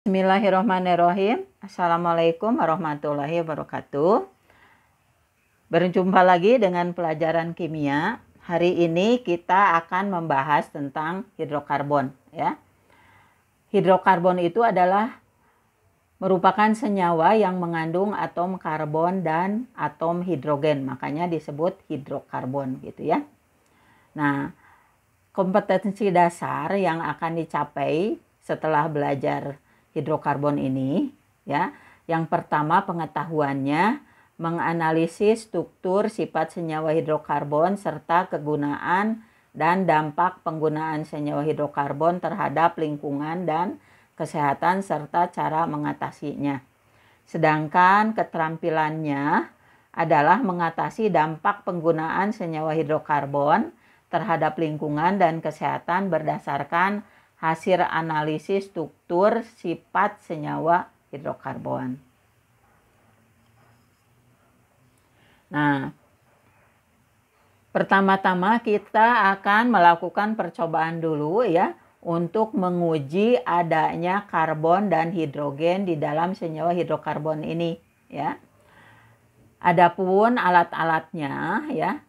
Bismillahirrahmanirrahim. Assalamualaikum warahmatullahi wabarakatuh. Berjumpa lagi dengan pelajaran kimia. Hari ini kita akan membahas tentang hidrokarbon, ya. Hidrokarbon itu adalah merupakan senyawa yang mengandung atom karbon dan atom hidrogen, makanya disebut hidrokarbon gitu ya. Nah, kompetensi dasar yang akan dicapai setelah belajar hidrokarbon ini ya. Yang pertama pengetahuannya menganalisis struktur sifat senyawa hidrokarbon serta kegunaan dan dampak penggunaan senyawa hidrokarbon terhadap lingkungan dan kesehatan serta cara mengatasinya. Sedangkan keterampilannya adalah mengatasi dampak penggunaan senyawa hidrokarbon terhadap lingkungan dan kesehatan berdasarkan hasil analisis struktur sifat senyawa hidrokarbon. Nah, pertama-tama kita akan melakukan percobaan dulu ya untuk menguji adanya karbon dan hidrogen di dalam senyawa hidrokarbon ini ya. Adapun alat-alatnya ya.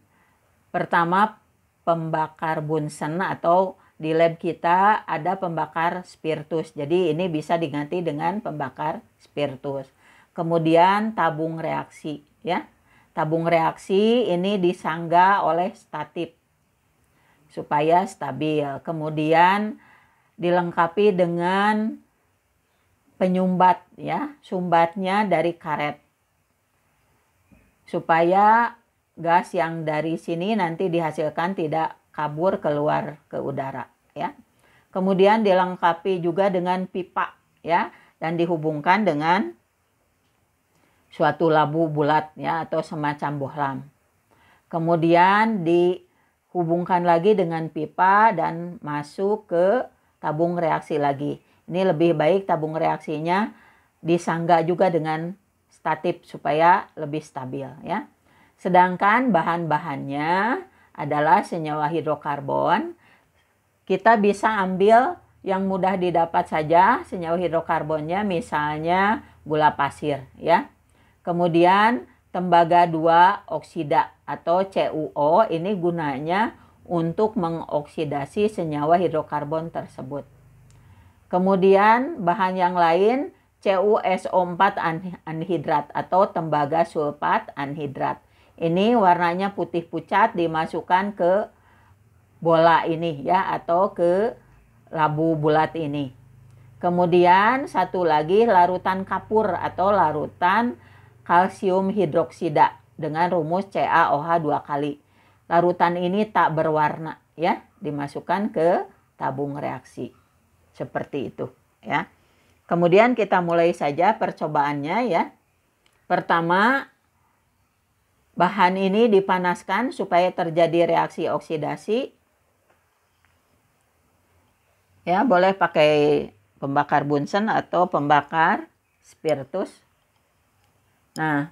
Pertama pembakar bunsen atau di lab kita ada pembakar spiritus. Jadi ini bisa diganti dengan pembakar spiritus. Kemudian tabung reaksi ya. Tabung reaksi ini disangga oleh statif supaya stabil. Kemudian dilengkapi dengan penyumbat ya, sumbatnya dari karet. Supaya gas yang dari sini nanti dihasilkan tidak kabur keluar ke udara ya. Kemudian dilengkapi juga dengan pipa ya dan dihubungkan dengan suatu labu bulat ya atau semacam bohlam. Kemudian dihubungkan lagi dengan pipa dan masuk ke tabung reaksi lagi. Ini lebih baik tabung reaksinya disangga juga dengan statif supaya lebih stabil ya. Sedangkan bahan-bahannya adalah senyawa hidrokarbon kita bisa ambil yang mudah didapat saja senyawa hidrokarbonnya misalnya gula pasir ya. Kemudian tembaga 2 oksida atau CuO ini gunanya untuk mengoksidasi senyawa hidrokarbon tersebut. Kemudian bahan yang lain CuSO4 anhidrat atau tembaga sulfat anhidrat. Ini warnanya putih pucat dimasukkan ke bola ini ya atau ke labu bulat ini. Kemudian satu lagi larutan kapur atau larutan kalsium hidroksida dengan rumus CaOH dua kali. Larutan ini tak berwarna ya, dimasukkan ke tabung reaksi. Seperti itu ya. Kemudian kita mulai saja percobaannya ya. Pertama, bahan ini dipanaskan supaya terjadi reaksi oksidasi Ya, boleh pakai pembakar bunsen atau pembakar spiritus. Nah,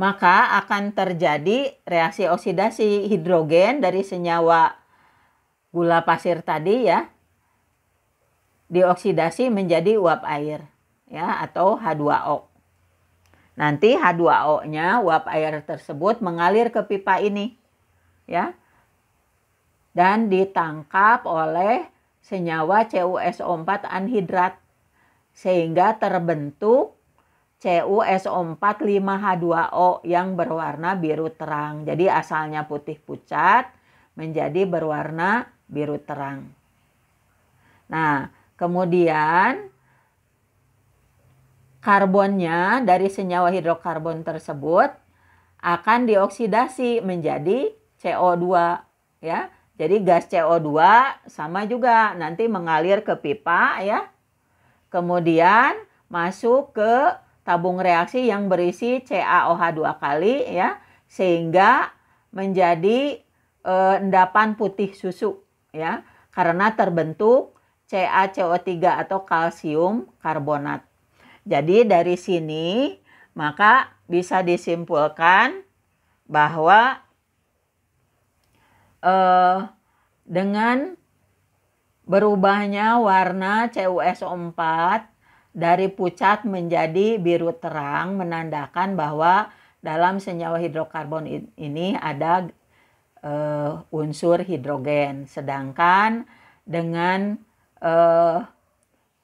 maka akan terjadi reaksi oksidasi hidrogen dari senyawa gula pasir tadi ya dioksidasi menjadi uap air ya atau H2O. Nanti H2O-nya uap air tersebut mengalir ke pipa ini ya dan ditangkap oleh senyawa CuSO4 anhidrat sehingga terbentuk cuso 4 5 h 2 o yang berwarna biru terang. Jadi asalnya putih pucat menjadi berwarna biru terang. Nah, kemudian karbonnya dari senyawa hidrokarbon tersebut akan dioksidasi menjadi CO2 ya. Jadi gas CO2 sama juga nanti mengalir ke pipa ya. Kemudian masuk ke tabung reaksi yang berisi CaOH 2 kali ya sehingga menjadi e, endapan putih susu ya karena terbentuk CaCO3 atau kalsium karbonat. Jadi dari sini maka bisa disimpulkan bahwa uh, dengan berubahnya warna CuSO4 dari pucat menjadi biru terang menandakan bahwa dalam senyawa hidrokarbon ini ada uh, unsur hidrogen. Sedangkan dengan uh,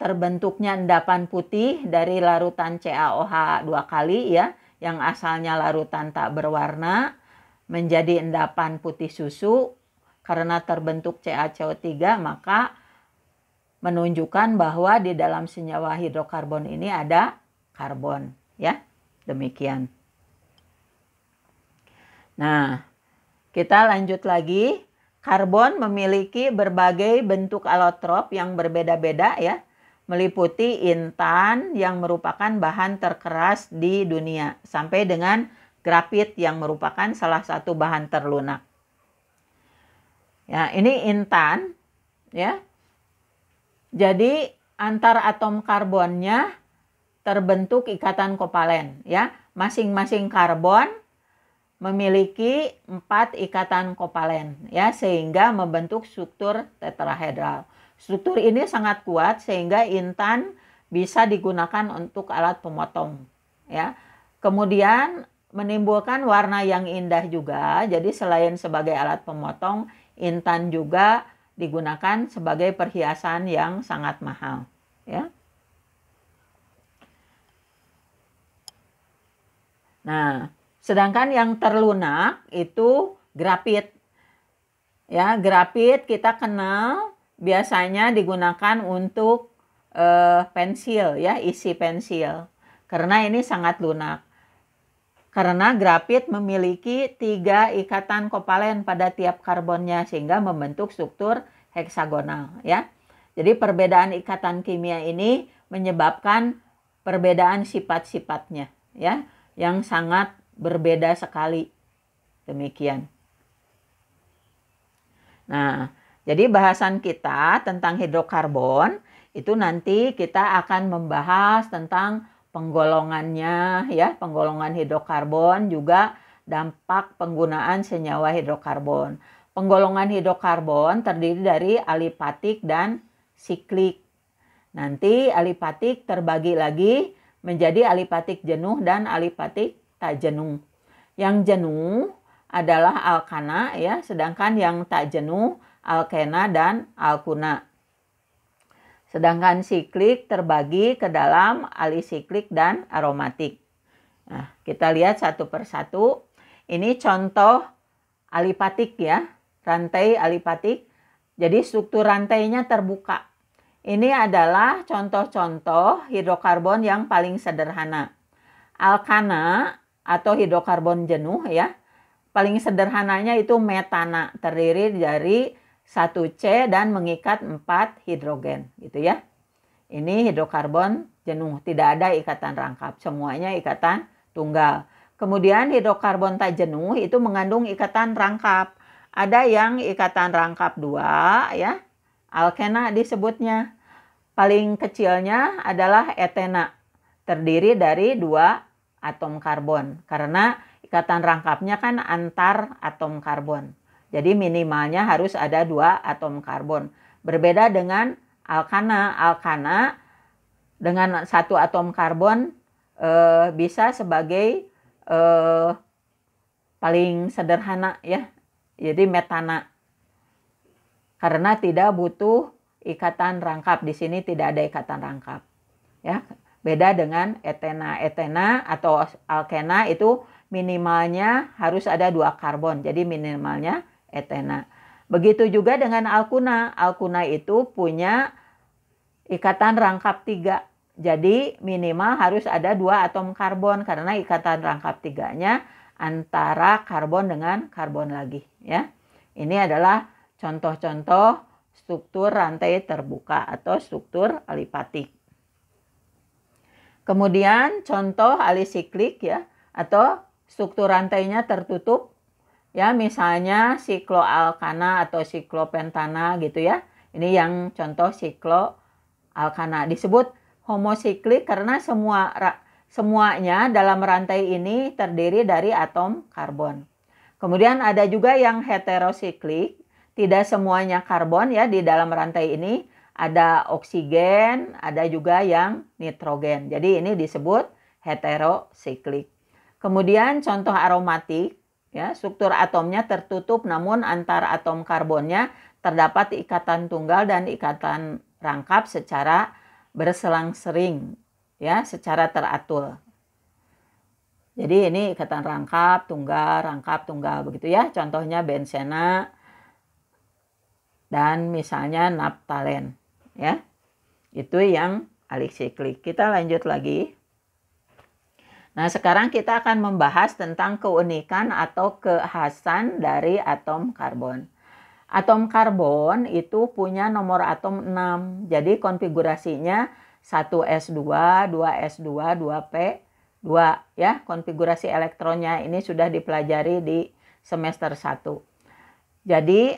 terbentuknya endapan putih dari larutan CaOH dua kali ya, yang asalnya larutan tak berwarna, menjadi endapan putih susu karena terbentuk CaCO3 maka menunjukkan bahwa di dalam senyawa hidrokarbon ini ada karbon ya demikian nah kita lanjut lagi karbon memiliki berbagai bentuk alotrop yang berbeda-beda ya meliputi intan yang merupakan bahan terkeras di dunia sampai dengan grafit yang merupakan salah satu bahan terlunak. Ya, ini intan, ya. Jadi antar atom karbonnya terbentuk ikatan kovalen, ya. Masing-masing karbon memiliki empat ikatan kovalen, ya, sehingga membentuk struktur tetrahedral. Struktur ini sangat kuat sehingga intan bisa digunakan untuk alat pemotong, ya. Kemudian menimbulkan warna yang indah juga. Jadi selain sebagai alat pemotong, intan juga digunakan sebagai perhiasan yang sangat mahal, ya. Nah, sedangkan yang terlunak itu grafit. Ya, grafit kita kenal biasanya digunakan untuk uh, pensil ya, isi pensil. Karena ini sangat lunak. Karena grafit memiliki tiga ikatan kovalen pada tiap karbonnya sehingga membentuk struktur heksagonal ya. Jadi perbedaan ikatan kimia ini menyebabkan perbedaan sifat-sifatnya ya yang sangat berbeda sekali. Demikian. Nah, jadi bahasan kita tentang hidrokarbon itu nanti kita akan membahas tentang penggolongannya ya, penggolongan hidrokarbon juga dampak penggunaan senyawa hidrokarbon. Penggolongan hidrokarbon terdiri dari alipatik dan siklik. Nanti alipatik terbagi lagi menjadi alipatik jenuh dan alipatik tak jenuh. Yang jenuh adalah alkana ya, sedangkan yang tak jenuh alkena dan alkuna. Sedangkan siklik terbagi ke dalam alisiklik dan aromatik. Nah, kita lihat satu persatu. Ini contoh alipatik ya, rantai alipatik. Jadi struktur rantainya terbuka. Ini adalah contoh-contoh hidrokarbon yang paling sederhana. Alkana atau hidrokarbon jenuh ya. Paling sederhananya itu metana terdiri dari satu c dan mengikat empat hidrogen gitu ya. Ini hidrokarbon jenuh, tidak ada ikatan rangkap, semuanya ikatan tunggal. Kemudian hidrokarbon tak jenuh itu mengandung ikatan rangkap. Ada yang ikatan rangkap dua, ya, alkena disebutnya. Paling kecilnya adalah etena, terdiri dari dua atom karbon karena ikatan rangkapnya kan antar atom karbon. Jadi minimalnya harus ada dua atom karbon. Berbeda dengan alkana, alkana dengan satu atom karbon eh, bisa sebagai eh, paling sederhana ya, jadi metana. Karena tidak butuh ikatan rangkap di sini tidak ada ikatan rangkap. Ya, beda dengan etena, etena atau alkena itu minimalnya harus ada dua karbon. Jadi minimalnya Etena. Begitu juga dengan Alkuna. Alkuna itu punya ikatan rangkap tiga. Jadi minimal harus ada dua atom karbon karena ikatan rangkap tiganya antara karbon dengan karbon lagi. Ya, ini adalah contoh-contoh struktur rantai terbuka atau struktur alipatik. Kemudian contoh alisiklik ya atau struktur rantainya tertutup ya misalnya sikloalkana atau siklopentana gitu ya. Ini yang contoh sikloalkana disebut homosiklik karena semua semuanya dalam rantai ini terdiri dari atom karbon. Kemudian ada juga yang heterosiklik, tidak semuanya karbon ya di dalam rantai ini ada oksigen, ada juga yang nitrogen. Jadi ini disebut heterosiklik. Kemudian contoh aromatik Ya, struktur atomnya tertutup namun antar atom karbonnya terdapat ikatan tunggal dan ikatan rangkap secara berselang-sering ya, secara teratur. Jadi ini ikatan rangkap, tunggal, rangkap, tunggal begitu ya. Contohnya bensena dan misalnya naptalen ya. Itu yang alik siklik. Kita lanjut lagi. Nah, sekarang kita akan membahas tentang keunikan atau kekhasan dari atom karbon. Atom karbon itu punya nomor atom 6. Jadi konfigurasinya 1s2, 2s2, 2p, 2 ya. Konfigurasi elektronnya ini sudah dipelajari di semester 1. Jadi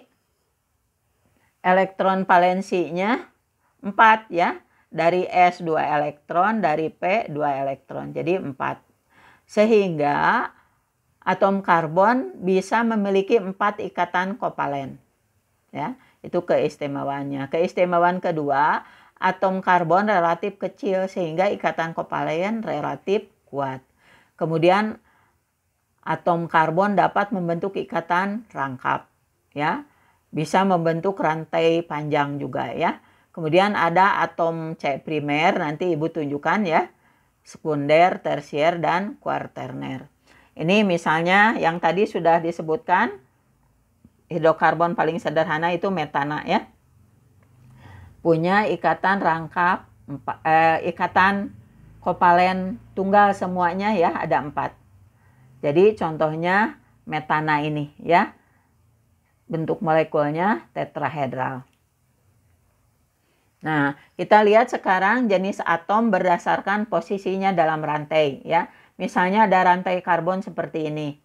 elektron valensinya 4 ya. Dari S 2 elektron, dari P 2 elektron. Jadi 4 sehingga atom karbon bisa memiliki empat ikatan kovalen Ya, itu keistimewaannya. Keistimewaan kedua, atom karbon relatif kecil sehingga ikatan kovalen relatif kuat. Kemudian atom karbon dapat membentuk ikatan rangkap, ya. Bisa membentuk rantai panjang juga ya. Kemudian ada atom C primer nanti Ibu tunjukkan ya sekunder, tersier, dan kuarterner. Ini misalnya yang tadi sudah disebutkan, hidrokarbon paling sederhana itu metana ya. Punya ikatan rangkap, eh, ikatan kovalen tunggal semuanya ya ada empat. Jadi contohnya metana ini ya. Bentuk molekulnya tetrahedral. Nah, kita lihat sekarang jenis atom berdasarkan posisinya dalam rantai ya. Misalnya ada rantai karbon seperti ini.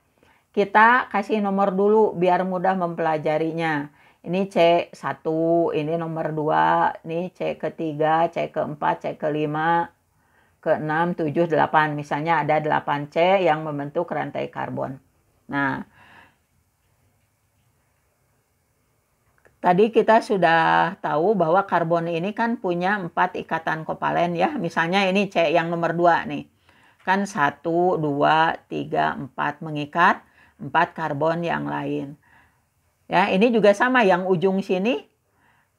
Kita kasih nomor dulu biar mudah mempelajarinya. Ini C1, ini nomor 2, ini C ketiga, C keempat, C kelima, ke-6, 7, 8. Misalnya ada delapan c yang membentuk rantai karbon. Nah, Tadi kita sudah tahu bahwa karbon ini kan punya empat ikatan kovalen ya. Misalnya ini C yang nomor 2 nih. Kan 1, 2, 3, 4 mengikat, empat karbon yang lain. Ya, ini juga sama yang ujung sini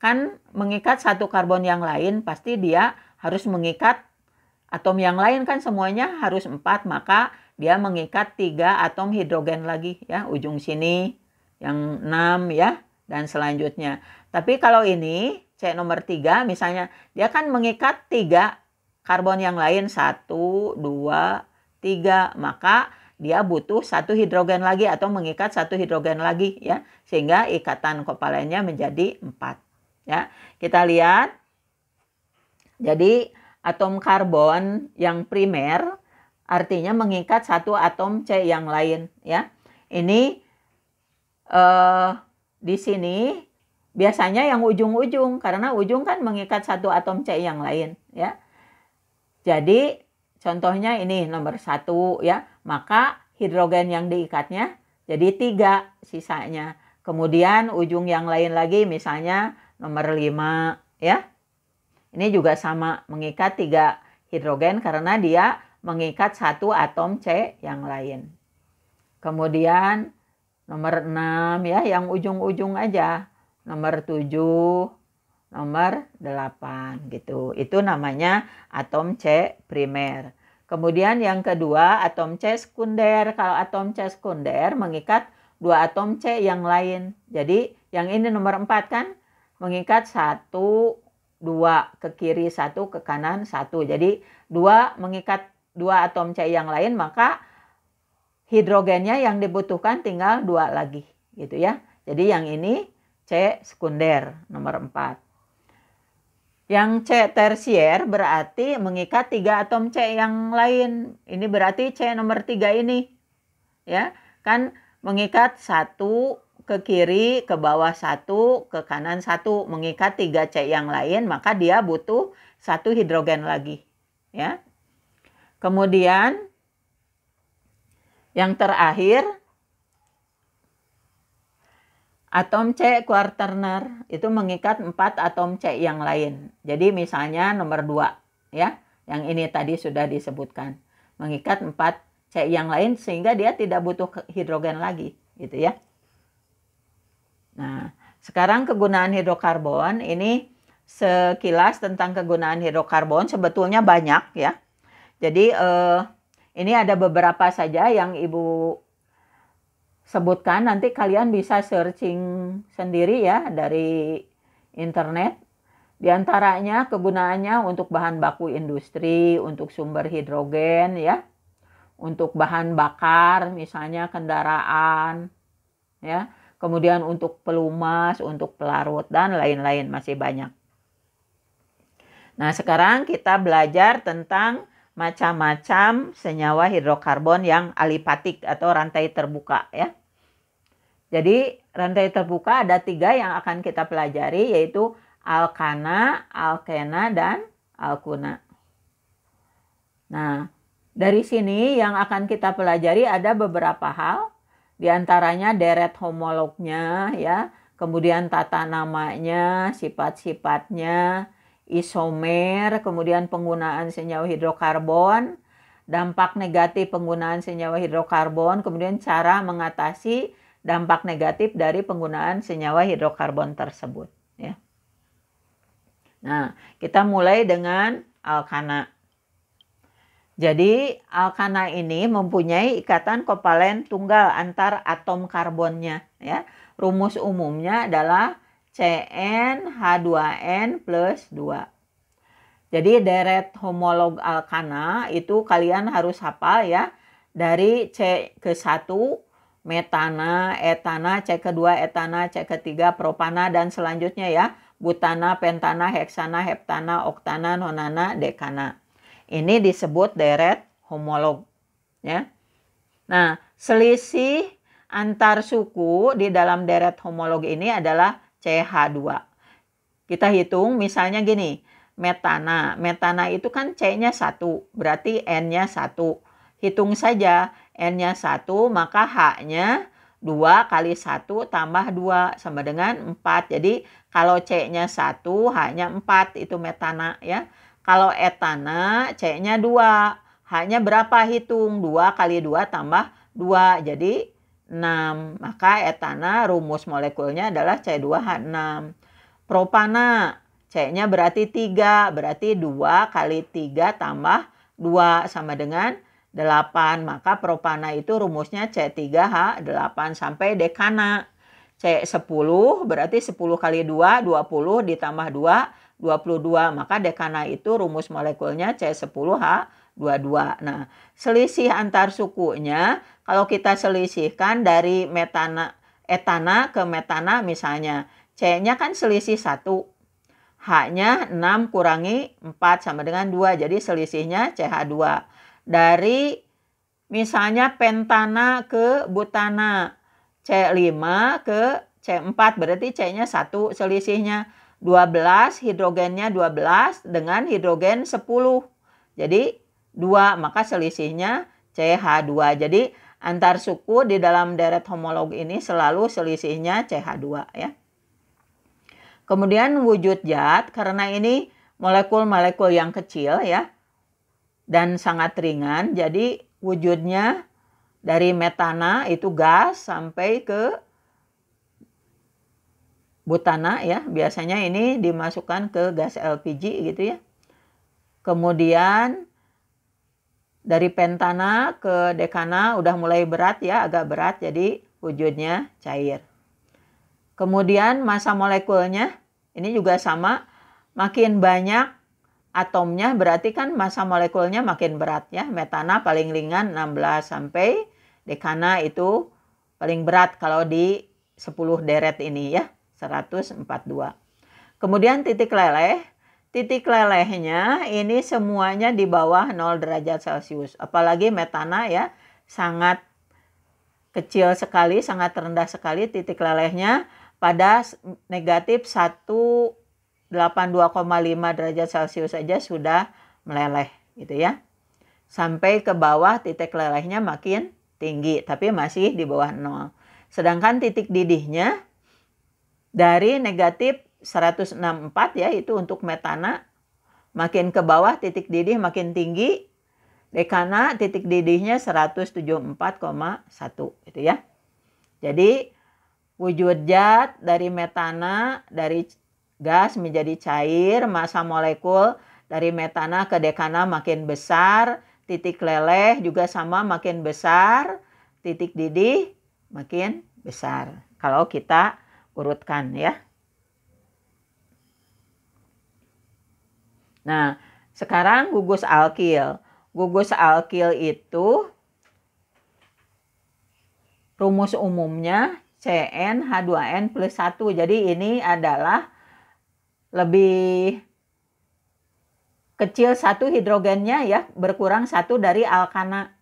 kan mengikat satu karbon yang lain pasti dia harus mengikat atom yang lain kan semuanya harus empat maka dia mengikat tiga atom hidrogen lagi ya ujung sini yang enam ya dan selanjutnya. Tapi kalau ini C nomor 3 misalnya dia kan mengikat tiga karbon yang lain satu dua tiga maka dia butuh satu hidrogen lagi atau mengikat satu hidrogen lagi ya sehingga ikatan kopalennya menjadi empat ya kita lihat jadi atom karbon yang primer artinya mengikat satu atom C yang lain ya ini eh, di sini biasanya yang ujung-ujung karena ujung kan mengikat satu atom C yang lain ya. Jadi contohnya ini nomor satu ya, maka hidrogen yang diikatnya jadi tiga sisanya. Kemudian ujung yang lain lagi misalnya nomor lima ya. Ini juga sama mengikat tiga hidrogen karena dia mengikat satu atom C yang lain. Kemudian nomor 6 ya yang ujung-ujung aja nomor 7 nomor 8 gitu itu namanya atom C primer kemudian yang kedua atom C sekunder kalau atom C sekunder mengikat dua atom C yang lain jadi yang ini nomor 4 kan mengikat satu dua ke kiri satu ke kanan satu jadi dua mengikat dua atom C yang lain maka hidrogennya yang dibutuhkan tinggal dua lagi gitu ya. Jadi yang ini C sekunder nomor 4. Yang C tersier berarti mengikat tiga atom C yang lain. Ini berarti C nomor tiga ini. Ya, kan mengikat satu ke kiri, ke bawah satu, ke kanan satu, mengikat tiga C yang lain, maka dia butuh satu hidrogen lagi, ya. Kemudian yang terakhir, atom C quaternar itu mengikat empat atom C yang lain. Jadi misalnya nomor 2 ya, yang ini tadi sudah disebutkan. Mengikat empat C yang lain sehingga dia tidak butuh hidrogen lagi gitu ya. Nah, sekarang kegunaan hidrokarbon ini sekilas tentang kegunaan hidrokarbon sebetulnya banyak ya. Jadi eh, ini ada beberapa saja yang Ibu sebutkan. Nanti kalian bisa searching sendiri ya dari internet. Di antaranya kegunaannya untuk bahan baku industri, untuk sumber hidrogen ya, untuk bahan bakar misalnya kendaraan ya, kemudian untuk pelumas, untuk pelarut dan lain-lain masih banyak. Nah, sekarang kita belajar tentang macam-macam senyawa hidrokarbon yang alipatik atau rantai terbuka ya. Jadi rantai terbuka ada tiga yang akan kita pelajari yaitu alkana, alkena, dan alkuna. Nah, dari sini yang akan kita pelajari ada beberapa hal, Di antaranya deret homolognya ya, kemudian tata namanya, sifat-sifatnya, isomer, kemudian penggunaan senyawa hidrokarbon, dampak negatif penggunaan senyawa hidrokarbon, kemudian cara mengatasi dampak negatif dari penggunaan senyawa hidrokarbon tersebut. Ya. Nah, kita mulai dengan alkana. Jadi, alkana ini mempunyai ikatan kovalen tunggal antar atom karbonnya. Ya. Rumus umumnya adalah CN H2N plus 2. Jadi deret homolog alkana itu kalian harus hafal ya. Dari C ke 1 metana, etana, C ke 2 etana, C ke 3 propana dan selanjutnya ya. Butana, pentana, heksana, heptana, oktana, nonana, dekana. Ini disebut deret homolog ya. Nah, selisih antar suku di dalam deret homolog ini adalah CH2. Kita hitung misalnya gini, metana. Metana itu kan C-nya 1, berarti N-nya 1. Hitung saja, N-nya 1 maka H-nya 2 kali 1 tambah 2 sama dengan 4. Jadi kalau C-nya 1, H-nya 4 itu metana ya. Kalau etana C-nya 2, H-nya berapa hitung? 2 kali 2 tambah 2. Jadi 6. Maka etana rumus molekulnya adalah C2H6. Propana C-nya berarti 3, berarti 2 kali 3 tambah 2 sama dengan 8. Maka propana itu rumusnya C3H8 sampai dekana. C10 berarti 10 kali 2, 20 ditambah 2, 22. Maka dekana itu rumus molekulnya c 10 h 22. Nah, selisih antar sukunya kalau kita selisihkan dari metana etana ke metana misalnya, C-nya kan selisih 1. H-nya 6 kurangi 4 sama dengan 2. Jadi selisihnya CH2. Dari misalnya pentana ke butana. C5 ke C4 berarti C-nya 1 selisihnya 12 hidrogennya 12 dengan hidrogen 10. Jadi 2, maka selisihnya CH2. Jadi antar suku di dalam deret homolog ini selalu selisihnya CH2 ya. Kemudian wujud zat karena ini molekul-molekul yang kecil ya dan sangat ringan jadi wujudnya dari metana itu gas sampai ke butana ya biasanya ini dimasukkan ke gas LPG gitu ya kemudian dari pentana ke dekana udah mulai berat ya, agak berat jadi wujudnya cair. Kemudian masa molekulnya ini juga sama, makin banyak atomnya berarti kan masa molekulnya makin berat ya. Metana paling ringan 16 sampai dekana itu paling berat kalau di 10 deret ini ya, 142. Kemudian titik leleh Titik lelehnya ini semuanya di bawah 0 derajat Celcius. Apalagi metana ya sangat kecil sekali, sangat rendah sekali titik lelehnya pada negatif 182,5 derajat Celcius saja sudah meleleh gitu ya. Sampai ke bawah titik lelehnya makin tinggi tapi masih di bawah 0. Sedangkan titik didihnya dari negatif 164 ya itu untuk metana. Makin ke bawah titik didih makin tinggi. Dekana titik didihnya 174,1 itu ya. Jadi wujud zat dari metana dari gas menjadi cair, masa molekul dari metana ke dekana makin besar, titik leleh juga sama makin besar, titik didih makin besar. Kalau kita urutkan ya. Nah, sekarang gugus alkil. Gugus alkil itu rumus umumnya cnh 2 n plus 1. Jadi ini adalah lebih kecil satu hidrogennya ya berkurang satu dari alkana.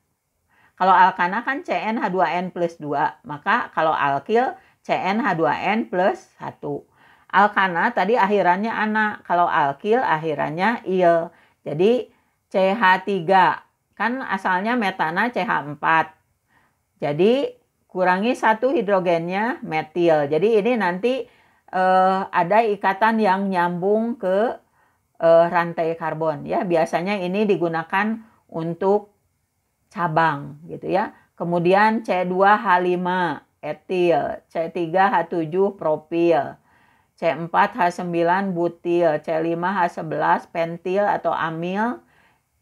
Kalau alkana kan CnH2n plus 2, maka kalau alkil CnH2n plus 1. Alkana tadi akhirannya anak, kalau alkil akhirannya il. Jadi CH3 kan asalnya metana CH4. Jadi kurangi satu hidrogennya metil. Jadi ini nanti eh, ada ikatan yang nyambung ke eh, rantai karbon ya. Biasanya ini digunakan untuk cabang gitu ya. Kemudian C2H5 etil, C3H7 propil. C4H9 butil, C5H11 pentil atau amil,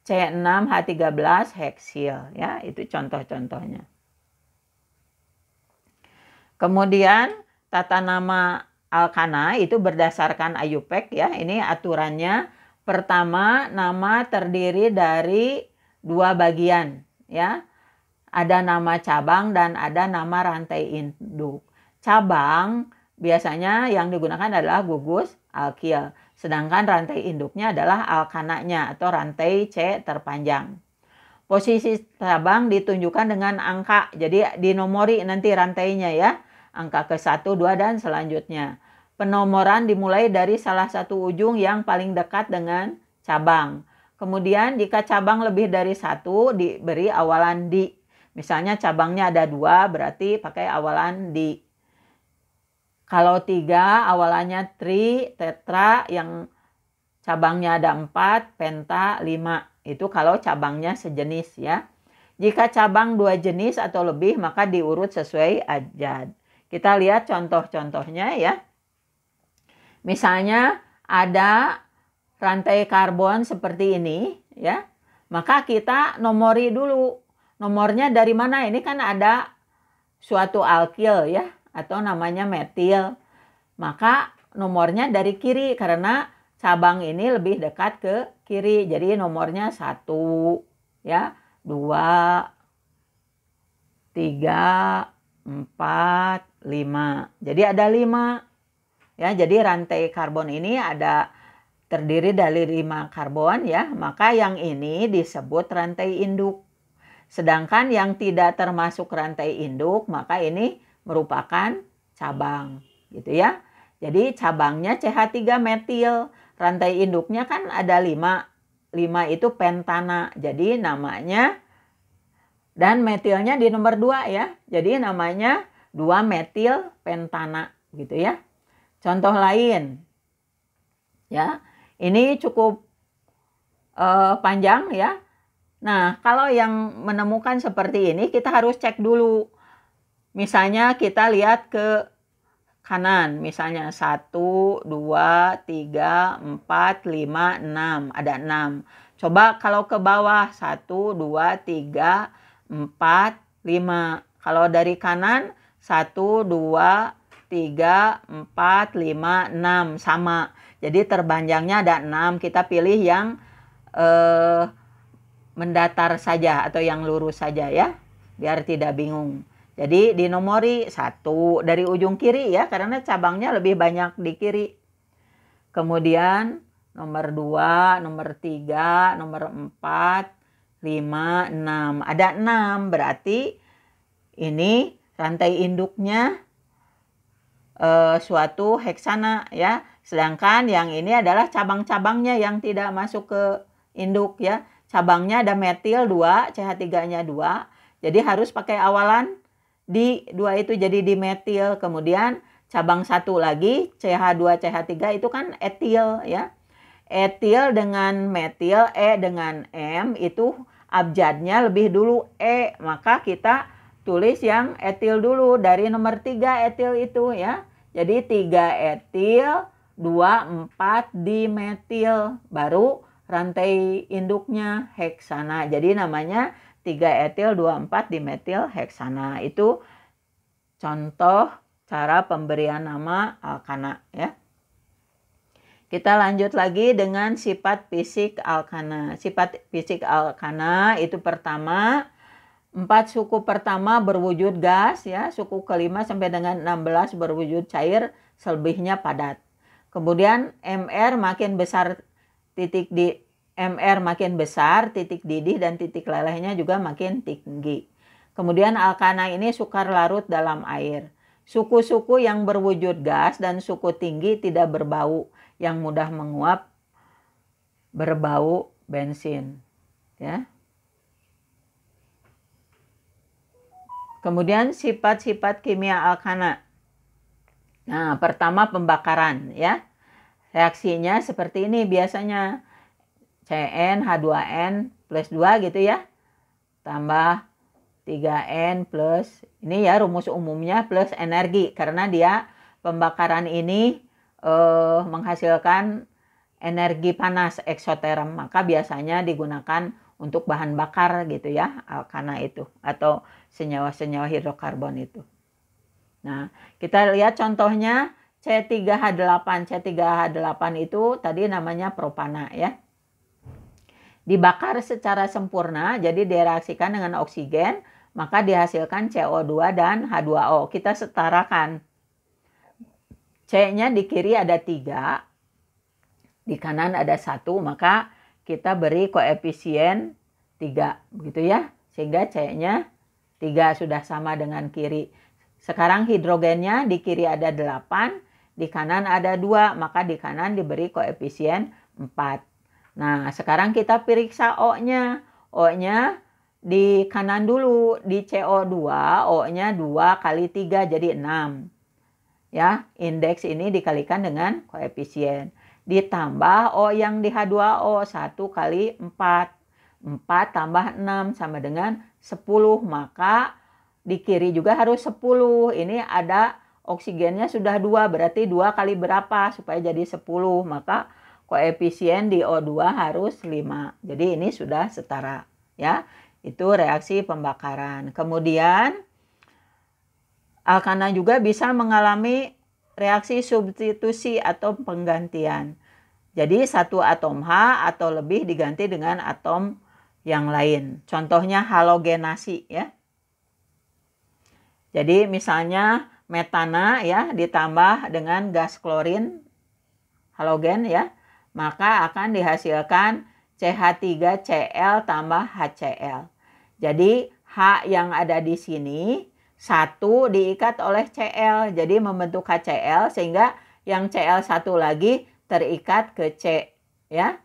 C6H13 heksil ya, itu contoh-contohnya. Kemudian tata nama alkana itu berdasarkan IUPAC ya. Ini aturannya pertama nama terdiri dari dua bagian ya. Ada nama cabang dan ada nama rantai induk. Cabang Biasanya yang digunakan adalah gugus alkil, sedangkan rantai induknya adalah alkananya atau rantai C terpanjang. Posisi cabang ditunjukkan dengan angka, jadi dinomori nanti rantainya ya, angka ke-1, 2, dan selanjutnya. Penomoran dimulai dari salah satu ujung yang paling dekat dengan cabang. Kemudian jika cabang lebih dari satu diberi awalan di. Misalnya cabangnya ada dua berarti pakai awalan di. Kalau tiga awalannya tri, tetra yang cabangnya ada empat, penta lima. Itu kalau cabangnya sejenis ya. Jika cabang dua jenis atau lebih maka diurut sesuai ajad. Kita lihat contoh-contohnya ya. Misalnya ada rantai karbon seperti ini ya. Maka kita nomori dulu. Nomornya dari mana? Ini kan ada suatu alkil ya atau namanya metil. Maka nomornya dari kiri karena cabang ini lebih dekat ke kiri. Jadi nomornya 1 ya, 2 3 4 5. Jadi ada 5. Ya, jadi rantai karbon ini ada terdiri dari 5 karbon ya, maka yang ini disebut rantai induk. Sedangkan yang tidak termasuk rantai induk, maka ini merupakan cabang gitu ya. Jadi cabangnya CH3 metil, rantai induknya kan ada 5. 5 itu pentana. Jadi namanya dan metilnya di nomor 2 ya. Jadi namanya 2 metil pentana gitu ya. Contoh lain. Ya. Ini cukup uh, panjang ya. Nah, kalau yang menemukan seperti ini kita harus cek dulu Misalnya kita lihat ke kanan, misalnya 1, 2, 3, 4, 5, 6, ada 6. Coba kalau ke bawah, 1, 2, 3, 4, 5. Kalau dari kanan, 1, 2, 3, 4, 5, 6 sama. Jadi terbanjangnya ada 6. Kita pilih yang eh, mendatar saja atau yang lurus saja ya. Biar tidak bingung. Jadi di nomori satu dari ujung kiri ya karena cabangnya lebih banyak di kiri. Kemudian nomor dua, nomor tiga, nomor empat, lima, enam. Ada enam berarti ini rantai induknya eh, suatu heksana ya. Sedangkan yang ini adalah cabang-cabangnya yang tidak masuk ke induk ya. Cabangnya ada metil 2, CH3-nya dua. Jadi harus pakai awalan di dua itu jadi dimetil kemudian cabang satu lagi CH2 CH3 itu kan etil ya etil dengan metil E dengan M itu abjadnya lebih dulu E maka kita tulis yang etil dulu dari nomor tiga etil itu ya jadi tiga etil 2 4 dimetil baru rantai induknya heksana jadi namanya 3 etil 24 dimetil heksana. Itu contoh cara pemberian nama alkana ya. Kita lanjut lagi dengan sifat fisik alkana. Sifat fisik alkana itu pertama empat suku pertama berwujud gas ya, suku kelima sampai dengan 16 berwujud cair, selebihnya padat. Kemudian MR makin besar titik di MR makin besar, titik didih dan titik lelehnya juga makin tinggi. Kemudian alkana ini sukar larut dalam air. Suku-suku yang berwujud gas dan suku tinggi tidak berbau, yang mudah menguap berbau bensin. Ya. Kemudian sifat-sifat kimia alkana. Nah, pertama pembakaran ya. Reaksinya seperti ini biasanya CN H2N plus 2 gitu ya. Tambah 3N plus ini ya rumus umumnya plus energi karena dia pembakaran ini eh, menghasilkan energi panas eksoterm maka biasanya digunakan untuk bahan bakar gitu ya alkana itu atau senyawa-senyawa hidrokarbon itu. Nah, kita lihat contohnya C3H8. C3H8 itu tadi namanya propana ya dibakar secara sempurna, jadi direaksikan dengan oksigen, maka dihasilkan CO2 dan H2O. Kita setarakan. C-nya di kiri ada 3, di kanan ada 1, maka kita beri koefisien 3 begitu ya sehingga C-nya 3 sudah sama dengan kiri. Sekarang hidrogennya di kiri ada 8, di kanan ada 2, maka di kanan diberi koefisien 4. Nah, sekarang kita periksa O-nya. O-nya di kanan dulu, di CO2, O-nya 2 kali 3 jadi 6. Ya, indeks ini dikalikan dengan koefisien. Ditambah O yang di H2O 1 kali 4. 4 tambah 6 sama dengan 10. Maka di kiri juga harus 10. Ini ada oksigennya sudah 2, berarti 2 kali berapa supaya jadi 10. Maka koefisien di O 2 harus 5. Jadi ini sudah setara ya. Itu reaksi pembakaran. Kemudian alkana juga bisa mengalami reaksi substitusi atau penggantian. Jadi satu atom H atau lebih diganti dengan atom yang lain. Contohnya halogenasi ya. Jadi misalnya metana ya ditambah dengan gas klorin halogen ya maka akan dihasilkan CH3Cl tambah HCl. Jadi H yang ada di sini satu diikat oleh Cl, jadi membentuk HCl sehingga yang Cl satu lagi terikat ke C, ya.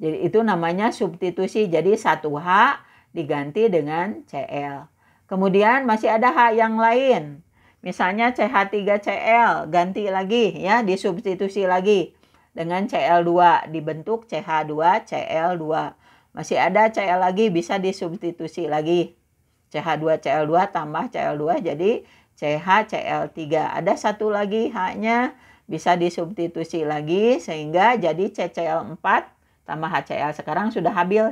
Jadi itu namanya substitusi. Jadi satu H diganti dengan Cl. Kemudian masih ada H yang lain. Misalnya CH3Cl ganti lagi ya, disubstitusi lagi dengan Cl2 dibentuk CH2Cl2. Masih ada Cl lagi bisa disubstitusi lagi. CH2Cl2 tambah Cl2 jadi CHCl3. Ada satu lagi H-nya bisa disubstitusi lagi sehingga jadi CCl4 tambah HCl. Sekarang sudah habis,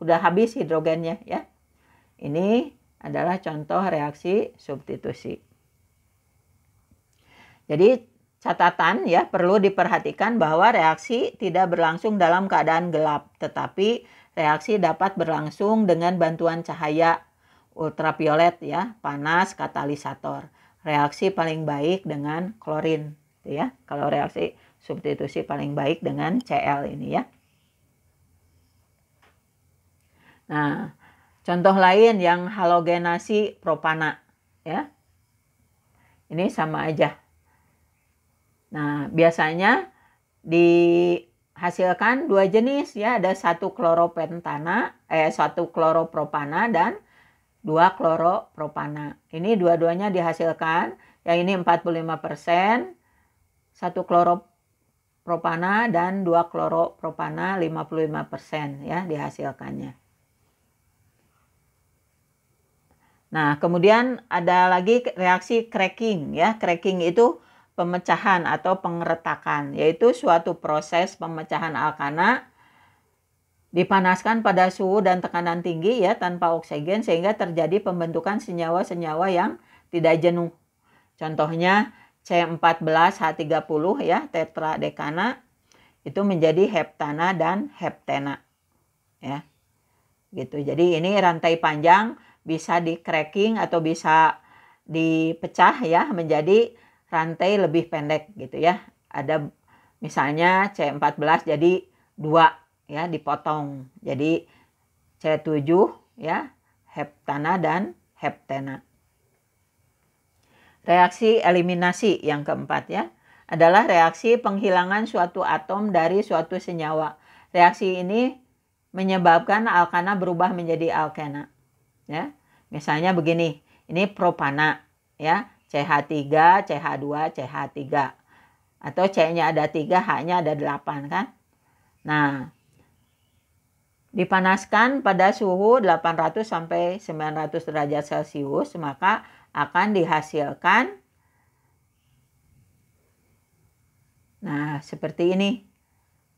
sudah habis hidrogennya ya. Ini adalah contoh reaksi substitusi. Jadi Catatan ya perlu diperhatikan bahwa reaksi tidak berlangsung dalam keadaan gelap, tetapi reaksi dapat berlangsung dengan bantuan cahaya ultraviolet ya, panas katalisator. Reaksi paling baik dengan klorin gitu ya. Kalau reaksi substitusi paling baik dengan Cl ini ya. Nah, contoh lain yang halogenasi propana ya. Ini sama aja Nah, biasanya dihasilkan dua jenis ya, ada satu kloropentana, eh satu kloropropana dan dua kloropropana. Ini dua-duanya dihasilkan, ya ini 45%, satu kloropropana dan dua kloropropana 55% ya dihasilkannya. Nah, kemudian ada lagi reaksi cracking ya. Cracking itu pemecahan atau pengeretakan, yaitu suatu proses pemecahan alkana dipanaskan pada suhu dan tekanan tinggi ya tanpa oksigen sehingga terjadi pembentukan senyawa-senyawa yang tidak jenuh. Contohnya C14H30 ya tetradekana itu menjadi heptana dan heptena ya gitu jadi ini rantai panjang bisa di cracking atau bisa dipecah ya menjadi rantai lebih pendek gitu ya. Ada misalnya C14 jadi dua ya dipotong. Jadi C7 ya heptana dan heptena. Reaksi eliminasi yang keempat ya adalah reaksi penghilangan suatu atom dari suatu senyawa. Reaksi ini menyebabkan alkana berubah menjadi alkena. Ya. Misalnya begini, ini propana ya. CH3, CH2, CH3. Atau C-nya ada 3, H-nya ada 8 kan. Nah, dipanaskan pada suhu 800 sampai 900 derajat Celcius, maka akan dihasilkan Nah, seperti ini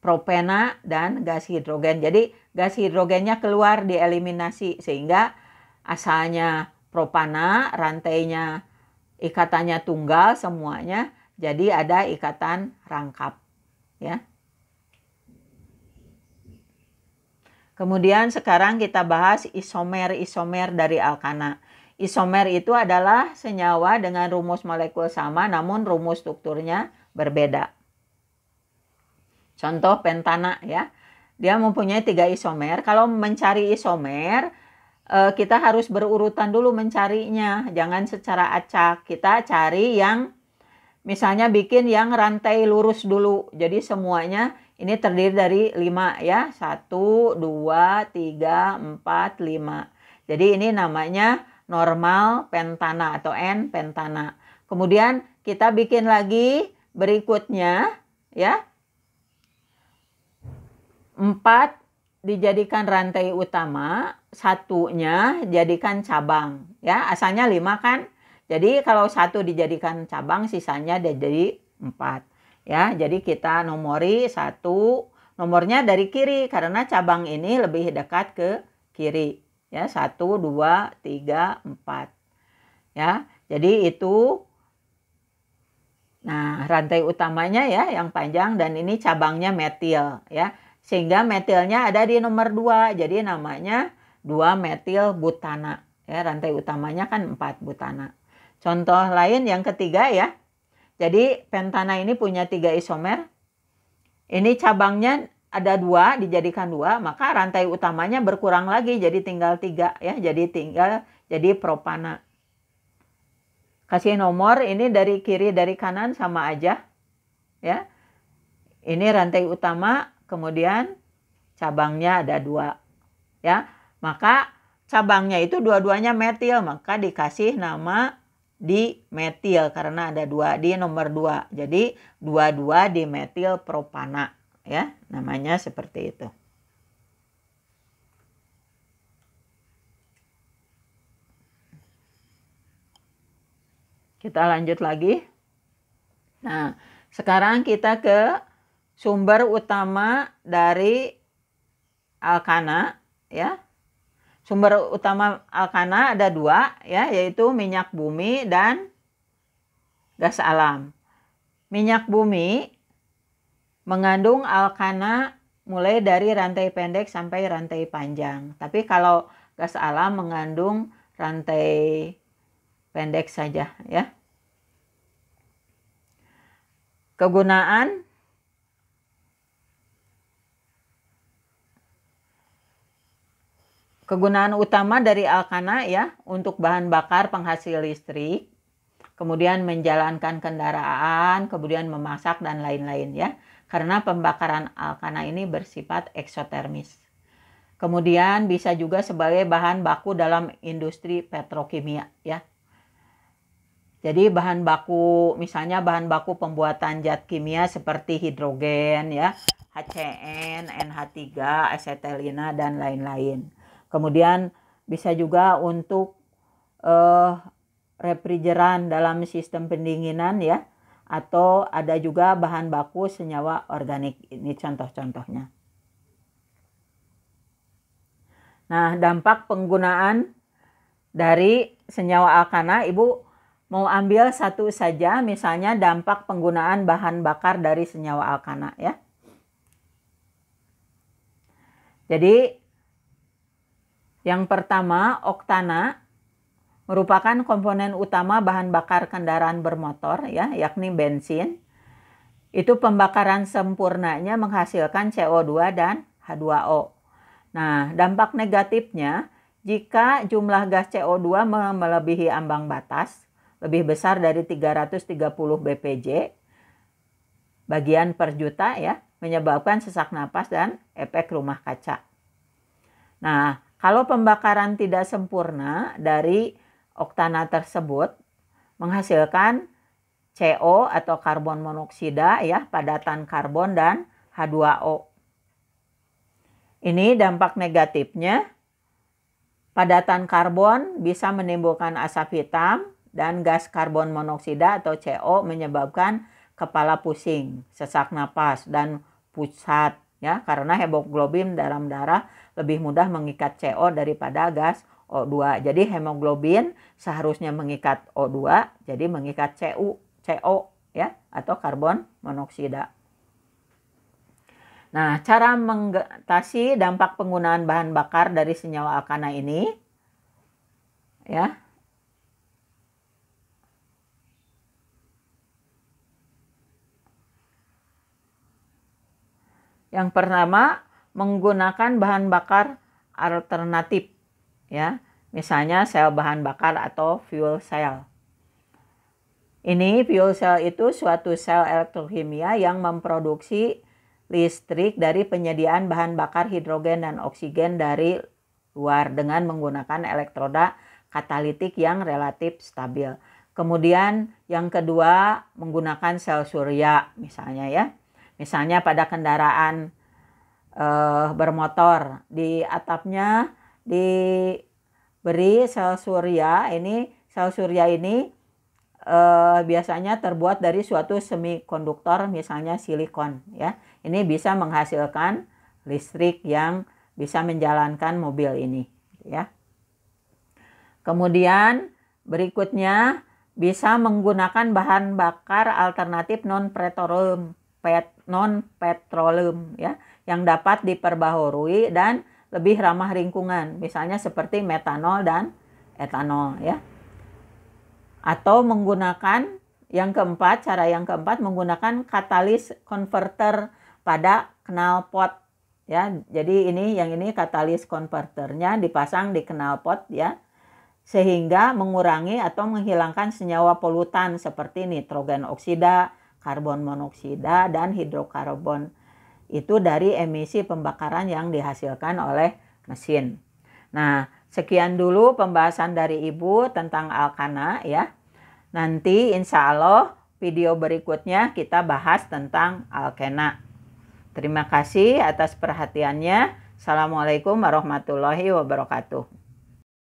propena dan gas hidrogen. Jadi gas hidrogennya keluar dieliminasi sehingga asalnya propana, rantainya ikatannya tunggal semuanya, jadi ada ikatan rangkap, ya. Kemudian sekarang kita bahas isomer-isomer dari alkana. Isomer itu adalah senyawa dengan rumus molekul sama namun rumus strukturnya berbeda. Contoh pentana ya. Dia mempunyai tiga isomer. Kalau mencari isomer, Eh, kita harus berurutan dulu mencarinya, jangan secara acak. Kita cari yang misalnya bikin yang rantai lurus dulu. Jadi semuanya ini terdiri dari lima ya. satu, dua, tiga, empat, lima. Jadi ini namanya normal pentana atau N pentana. Kemudian kita bikin lagi berikutnya ya. 4 dijadikan rantai utama, satunya jadikan cabang. Ya, asalnya lima kan. Jadi kalau satu dijadikan cabang, sisanya jadi empat. Ya, jadi kita nomori satu, nomornya dari kiri karena cabang ini lebih dekat ke kiri. Ya, satu, dua, tiga, empat. Ya, jadi itu Nah, rantai utamanya ya yang panjang dan ini cabangnya metil ya sehingga metilnya ada di nomor 2 jadi namanya 2 metil butana ya rantai utamanya kan 4 butana contoh lain yang ketiga ya jadi pentana ini punya tiga isomer ini cabangnya ada dua dijadikan dua maka rantai utamanya berkurang lagi jadi tinggal tiga ya jadi tinggal jadi propana kasih nomor ini dari kiri dari kanan sama aja ya ini rantai utama kemudian cabangnya ada dua. Ya, maka cabangnya itu dua-duanya metil, maka dikasih nama di metil karena ada dua di nomor dua. Jadi dua-dua di metil propana ya, namanya seperti itu. Kita lanjut lagi. Nah, sekarang kita ke sumber utama dari alkana ya. Sumber utama alkana ada dua ya, yaitu minyak bumi dan gas alam. Minyak bumi mengandung alkana mulai dari rantai pendek sampai rantai panjang. Tapi kalau gas alam mengandung rantai pendek saja ya. Kegunaan Kegunaan utama dari alkana ya untuk bahan bakar penghasil listrik, kemudian menjalankan kendaraan, kemudian memasak dan lain-lain ya. Karena pembakaran alkana ini bersifat eksotermis. Kemudian bisa juga sebagai bahan baku dalam industri petrokimia ya. Jadi bahan baku misalnya bahan baku pembuatan zat kimia seperti hidrogen ya, HCN, NH3, asetilena dan lain-lain. Kemudian bisa juga untuk uh, refrigeran dalam sistem pendinginan ya atau ada juga bahan baku senyawa organik ini contoh-contohnya. Nah, dampak penggunaan dari senyawa alkana Ibu mau ambil satu saja misalnya dampak penggunaan bahan bakar dari senyawa alkana ya. Jadi yang pertama, oktana merupakan komponen utama bahan bakar kendaraan bermotor ya, yakni bensin. Itu pembakaran sempurnanya menghasilkan CO2 dan H2O. Nah, dampak negatifnya jika jumlah gas CO2 melebihi ambang batas lebih besar dari 330 BPJ bagian per juta ya, menyebabkan sesak napas dan efek rumah kaca. Nah, kalau pembakaran tidak sempurna dari oktana tersebut menghasilkan CO atau karbon monoksida ya, padatan karbon dan H2O. Ini dampak negatifnya. Padatan karbon bisa menimbulkan asap hitam dan gas karbon monoksida atau CO menyebabkan kepala pusing, sesak napas, dan pusat ya karena hemoglobin dalam darah lebih mudah mengikat CO daripada gas O2. Jadi hemoglobin seharusnya mengikat O2 jadi mengikat CU, CO ya atau karbon monoksida. Nah, cara mengatasi dampak penggunaan bahan bakar dari senyawa alkana ini ya Yang pertama, menggunakan bahan bakar alternatif ya. Misalnya sel bahan bakar atau fuel cell. Ini fuel cell itu suatu sel elektrokimia yang memproduksi listrik dari penyediaan bahan bakar hidrogen dan oksigen dari luar dengan menggunakan elektroda katalitik yang relatif stabil. Kemudian yang kedua menggunakan sel surya misalnya ya. Misalnya pada kendaraan eh, bermotor di atapnya diberi sel surya. Ini sel surya ini eh, biasanya terbuat dari suatu semikonduktor misalnya silikon ya. Ini bisa menghasilkan listrik yang bisa menjalankan mobil ini ya. Kemudian berikutnya bisa menggunakan bahan bakar alternatif non petroleum pet non petroleum ya yang dapat diperbaharui dan lebih ramah lingkungan misalnya seperti metanol dan etanol ya atau menggunakan yang keempat cara yang keempat menggunakan katalis converter pada knalpot ya jadi ini yang ini katalis converternya dipasang di knalpot ya sehingga mengurangi atau menghilangkan senyawa polutan seperti nitrogen oksida karbon monoksida dan hidrokarbon itu dari emisi pembakaran yang dihasilkan oleh mesin. Nah, sekian dulu pembahasan dari Ibu tentang alkana ya. Nanti insya Allah video berikutnya kita bahas tentang alkena. Terima kasih atas perhatiannya. Assalamualaikum warahmatullahi wabarakatuh.